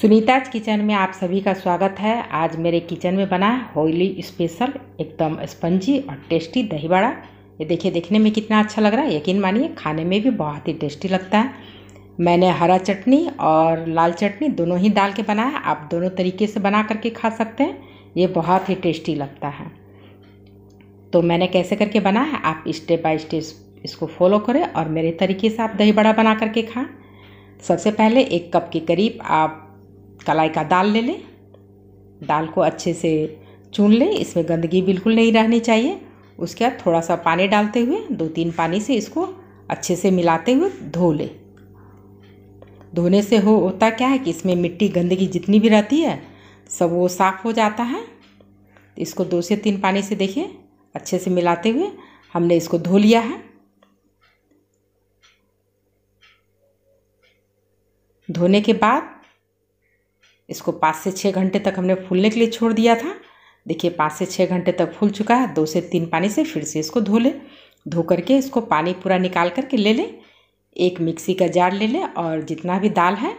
Sunita's kitchen में आप सभी का स्वागत है आज मेरे किचन में बना है होली स्पेशल एकदम स्पंजी और टेस्टी दही बड़ा ये देखिए देखने में कितना अच्छा लग रहा है यकीन मानिए खाने में भी बहुत ही टेस्टी लगता है मैंने हरा चटनी और लाल चटनी दोनों ही डाल के बनाया आप दोनों तरीके से बना करके खा सकते हैं ये बहुत ही टेस्टी लगता है तो मैंने कैसे करके बनाया आप स्टेप बाय स्टेप इसको फॉलो करें और मेरे तरीके से आप दही बड़ा बना करके खाएँ सबसे पहले एक कप के करीब आप कलाई का दाल ले लें दाल को अच्छे से चुन लें इसमें गंदगी बिल्कुल नहीं रहनी चाहिए उसके बाद थोड़ा सा पानी डालते हुए दो तीन पानी से इसको अच्छे से मिलाते हुए धो लें धोने से हो होता क्या है कि इसमें मिट्टी गंदगी जितनी भी रहती है सब वो साफ़ हो जाता है इसको दो से तीन पानी से देखिए अच्छे से मिलाते हुए हमने इसको धो लिया है धोने के बाद इसको पाँच से छः घंटे तक हमने फूलने के लिए छोड़ दिया था देखिए पाँच से छः घंटे तक फूल चुका है दो से तीन पानी से फिर से इसको धो लें धो करके इसको पानी पूरा निकाल करके ले लें एक मिक्सी का जार ले लें और जितना भी दाल है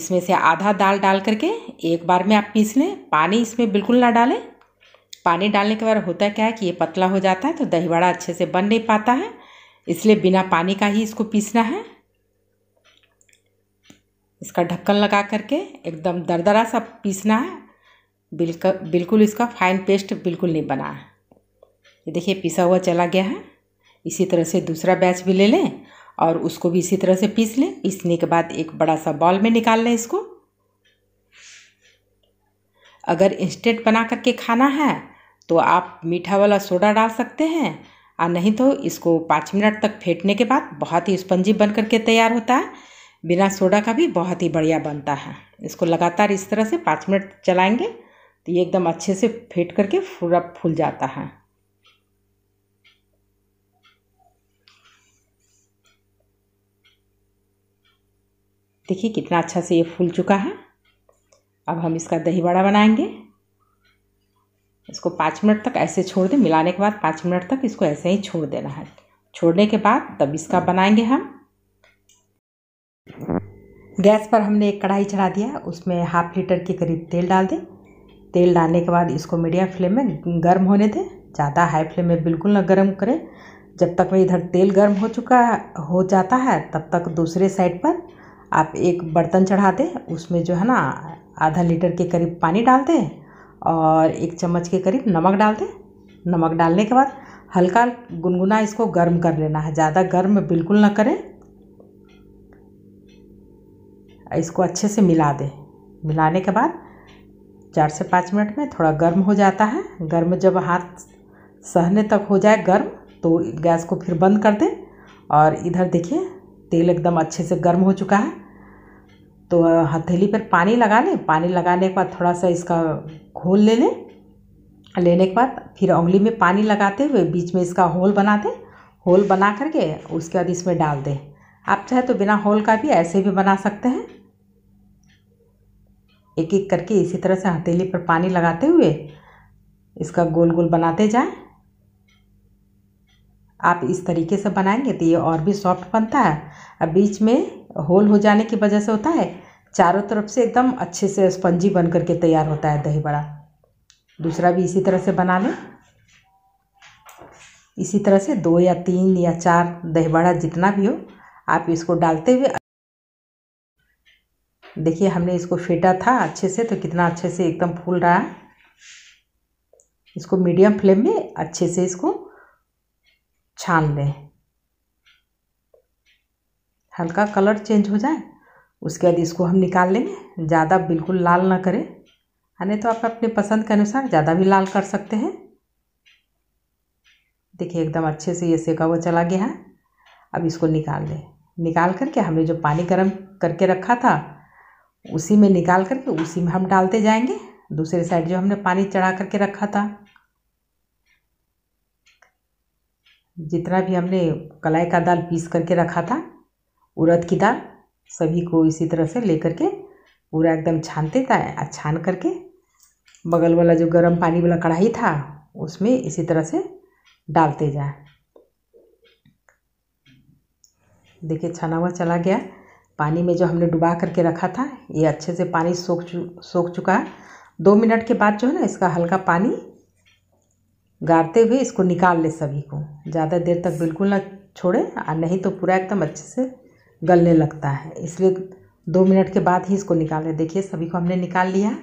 इसमें से आधा दाल डाल करके एक बार में आप पीस लें पानी इसमें बिल्कुल ना डालें पानी डालने के बाद होता क्या है कि ये पतला हो जाता है तो दही बड़ा अच्छे से बन नहीं पाता है इसलिए बिना पानी का ही इसको पीसना है इसका ढक्कन लगा करके एकदम दरदरा सा पीसना है बिल्कुल बिल्कुल इसका फाइन पेस्ट बिल्कुल नहीं बना है ये देखिए पिसा हुआ चला गया है इसी तरह से दूसरा बैच भी ले लें और उसको भी इसी तरह से पीस लें पीसने के बाद एक बड़ा सा बॉल में निकाल लें इसको अगर इंस्टेंट बना करके खाना है तो आप मीठा वाला सोडा डाल सकते हैं और नहीं तो इसको पाँच मिनट तक फेंटने के बाद बहुत ही स्पंजी बन करके तैयार होता है बिना सोडा का भी बहुत ही बढ़िया बनता है इसको लगातार इस तरह से पाँच मिनट चलाएंगे तो ये एकदम अच्छे से फेंट करके पूरा फूल जाता है देखिए कितना अच्छा से ये फूल चुका है अब हम इसका दही बड़ा बनाएंगे इसको पाँच मिनट तक ऐसे छोड़ दें मिलाने के बाद पाँच मिनट तक इसको ऐसे ही छोड़ देना है छोड़ने के बाद तब इसका बनाएंगे हम गैस पर हमने एक कढ़ाई चढ़ा दिया उसमें हाफ लीटर के करीब तेल डाल दें तेल डालने के बाद इसको मीडियम फ्लेम में गर्म होने दें ज़्यादा हाई फ्लेम में बिल्कुल ना गर्म करें जब तक वह इधर तेल गर्म हो चुका हो जाता है तब तक दूसरे साइड पर आप एक बर्तन चढ़ा दें उसमें जो है ना आधा लीटर के करीब पानी डाल दें और एक चम्मच के करीब नमक डाल दें नमक डालने के बाद हल्का गुनगुना इसको गर्म कर लेना है ज़्यादा गर्म बिल्कुल ना करें इसको अच्छे से मिला दें मिलाने के बाद चार से पाँच मिनट में थोड़ा गर्म हो जाता है गर्म जब हाथ सहने तक हो जाए गर्म तो गैस को फिर बंद कर दें और इधर देखिए तेल एकदम अच्छे से गर्म हो चुका है तो हथेली पर पानी लगा लें पानी लगाने के बाद थोड़ा सा इसका घोल ले लें लेने के बाद फिर उंगली में पानी लगाते हुए बीच में इसका होल बना दें होल बना करके उसके बाद इसमें डाल दें आप चाहे तो बिना होल का भी ऐसे भी बना सकते हैं एक एक करके इसी तरह से हथेली पर पानी लगाते हुए इसका गोल गोल बनाते जाएं आप इस तरीके से बनाएंगे तो ये और भी सॉफ्ट बनता है अब बीच में होल हो जाने की वजह से होता है चारों तरफ से एकदम अच्छे से स्पंजी बन करके तैयार होता है दही बड़ा दूसरा भी इसी तरह से बना लें इसी तरह से दो या तीन या चार दही बड़ा जितना भी हो आप इसको डालते हुए देखिए हमने इसको फेंटा था अच्छे से तो कितना अच्छे से एकदम फूल रहा है इसको मीडियम फ्लेम में अच्छे से इसको छान लें हल्का कलर चेंज हो जाए उसके बाद इसको हम निकाल लेंगे ज़्यादा बिल्कुल लाल ना करें नहीं तो आप अपने पसंद के अनुसार ज़्यादा भी लाल कर सकते हैं देखिए एकदम अच्छे से ये सेका हुआ चला गया है अब इसको निकाल लें निकाल करके हमने जो पानी गर्म करके रखा था उसी में निकाल करके उसी में हम डालते जाएंगे दूसरे साइड जो हमने पानी चढ़ा करके रखा था जितना भी हमने कलाई का दाल पीस करके रखा था उड़द की दाल सभी को इसी तरह से लेकर के पूरा एकदम छानते था छान करके बगल वाला जो गर्म पानी वाला कढ़ाई था उसमें इसी तरह से डालते जाए देखिए छाना हुआ चला गया पानी में जो हमने डुबा करके रखा था ये अच्छे से पानी सोख चु सोख चुका है दो मिनट के बाद जो है ना इसका हल्का पानी गारते हुए इसको निकाल ले सभी को ज़्यादा देर तक बिल्कुल ना छोड़े और नहीं तो पूरा एकदम अच्छे से गलने लगता है इसलिए दो मिनट के बाद ही इसको निकाल लें देखिए सभी को हमने निकाल लिया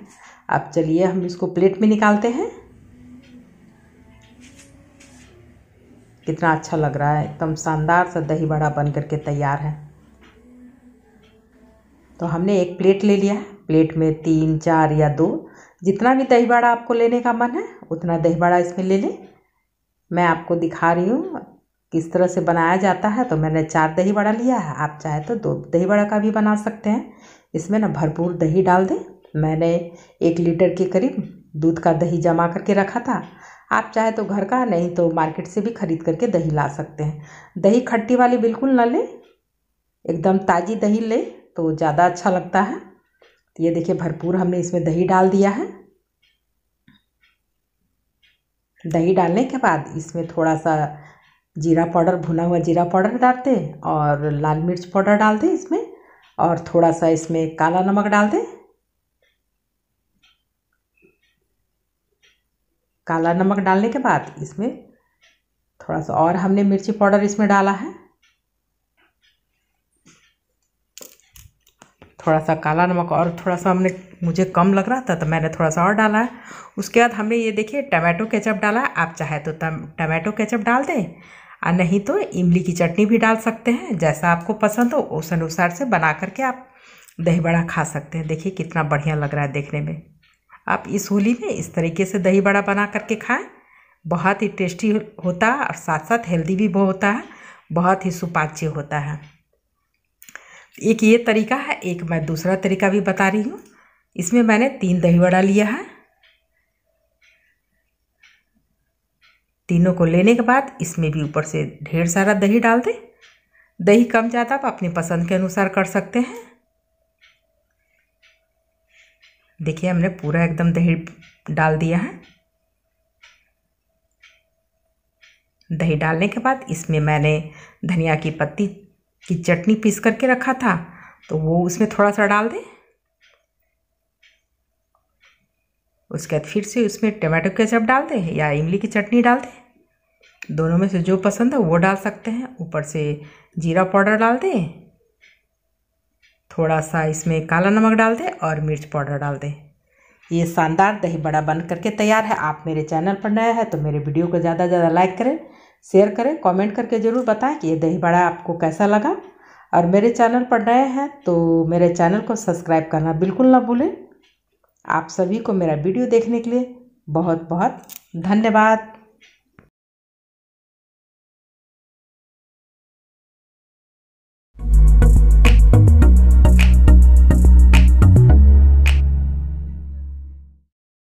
अब चलिए हम इसको प्लेट में निकालते हैं कितना अच्छा लग रहा है एकदम शानदार सा दही बड़ा बन करके तैयार है तो हमने एक प्लेट ले लिया प्लेट में तीन चार या दो जितना भी दही बड़ा आपको लेने का मन है उतना दही बड़ा इसमें ले लें मैं आपको दिखा रही हूँ किस तरह से बनाया जाता है तो मैंने चार दही बड़ा लिया है आप चाहे तो दो दही बड़ा का भी बना सकते हैं इसमें ना भरपूर दही डाल दें मैंने एक लीटर के करीब दूध का दही जमा करके रखा था आप चाहे तो घर का नहीं तो मार्केट से भी खरीद करके दही ला सकते हैं दही खट्टी वाली बिल्कुल ना लें एकदम ताज़ी दही लें तो ज़्यादा अच्छा लगता है तो ये देखिए भरपूर हमने इसमें दही डाल दिया है दही डालने के बाद इसमें थोड़ा सा जीरा पाउडर भुना हुआ जीरा पाउडर डाल दें और लाल मिर्च पाउडर डाल दें इसमें और थोड़ा सा इसमें काला नमक डाल दें काला नमक डालने के बाद इसमें थोड़ा सा और हमने मिर्ची पाउडर इसमें डाला है थोड़ा सा काला नमक और थोड़ा सा हमने मुझे कम लग रहा था तो मैंने थोड़ा सा और डाला है उसके बाद हमने ये देखिए टमाटो केचप डाला आप चाहे तो टमाटो केचप डाल दें और नहीं तो इमली की चटनी भी डाल सकते हैं जैसा आपको पसंद हो उस अनुसार से बना करके आप दही बड़ा खा सकते हैं देखिए कितना बढ़िया लग रहा है देखने में आप इस होली में इस तरीके से दही बड़ा बना करके खाएं बहुत ही टेस्टी होता है और साथ साथ हेल्दी भी होता है बहुत ही सुपाच्य होता है एक ये तरीका है एक मैं दूसरा तरीका भी बता रही हूँ इसमें मैंने तीन दही वड़ा लिया है तीनों को लेने के बाद इसमें भी ऊपर से ढेर सारा दही डाल दें दही कम ज़्यादा आप अपनी पसंद के अनुसार कर सकते हैं देखिए हमने पूरा एकदम दही डाल दिया है दही डालने के बाद इसमें मैंने धनिया की पत्ती कि चटनी पीस करके रखा था तो वो उसमें थोड़ा सा डाल दें उसके बाद फिर से उसमें टमाटो केचप डाल दें या इमली की चटनी डाल दें दोनों में से जो पसंद है वो डाल सकते हैं ऊपर से जीरा पाउडर डाल दें थोड़ा सा इसमें काला नमक डाल दें और मिर्च पाउडर डाल दें ये शानदार दही बड़ा बन करके तैयार है आप मेरे चैनल पर नया है तो मेरे वीडियो को ज़्यादा से ज़्यादा लाइक करें शेयर करें कमेंट करके ज़रूर बताएं कि ये दही बड़ा आपको कैसा लगा और मेरे चैनल पर नए हैं तो मेरे चैनल को सब्सक्राइब करना बिल्कुल ना भूलें आप सभी को मेरा वीडियो देखने के लिए बहुत बहुत धन्यवाद